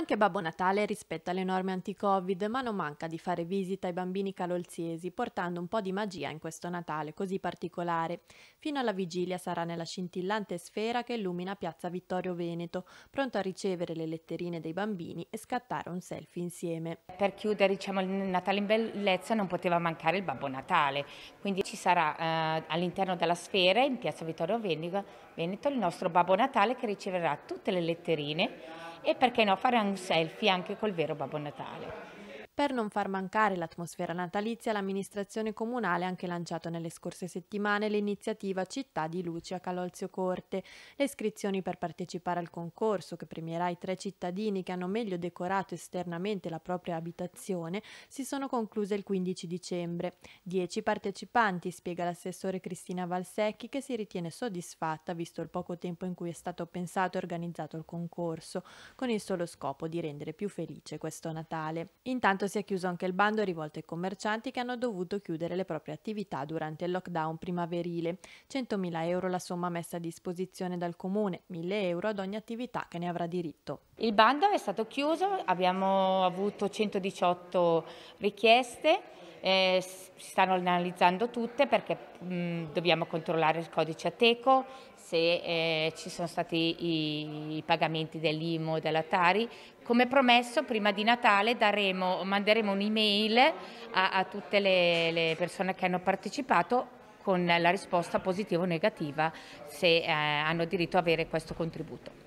Anche Babbo Natale rispetta le norme anti-Covid, ma non manca di fare visita ai bambini calolziesi, portando un po' di magia in questo Natale così particolare. Fino alla vigilia sarà nella scintillante sfera che illumina Piazza Vittorio Veneto, pronto a ricevere le letterine dei bambini e scattare un selfie insieme. Per chiudere diciamo, il Natale in bellezza non poteva mancare il Babbo Natale, quindi ci sarà eh, all'interno della sfera in Piazza Vittorio Veneto il nostro Babbo Natale che riceverà tutte le letterine e perché no fare un selfie anche col vero Babbo Natale. Per non far mancare l'atmosfera natalizia, l'amministrazione comunale ha anche lanciato nelle scorse settimane l'iniziativa Città di Luci a Calolzio Corte. Le iscrizioni per partecipare al concorso, che premierà i tre cittadini che hanno meglio decorato esternamente la propria abitazione, si sono concluse il 15 dicembre. Dieci partecipanti, spiega l'assessore Cristina Valsecchi, che si ritiene soddisfatta visto il poco tempo in cui è stato pensato e organizzato il concorso, con il solo scopo di rendere più felice questo Natale. Intanto si è chiuso anche il bando rivolto ai commercianti che hanno dovuto chiudere le proprie attività durante il lockdown primaverile. 100.000 euro la somma messa a disposizione dal comune, 1.000 euro ad ogni attività che ne avrà diritto. Il bando è stato chiuso, abbiamo avuto 118 richieste, eh, si stanno analizzando tutte perché mh, dobbiamo controllare il codice ateco, se eh, ci sono stati i, i pagamenti dell'IMO, e della Tari. Come promesso, prima di Natale daremo, manderemo manderemo un'email a, a tutte le, le persone che hanno partecipato con la risposta positiva o negativa se eh, hanno diritto a avere questo contributo.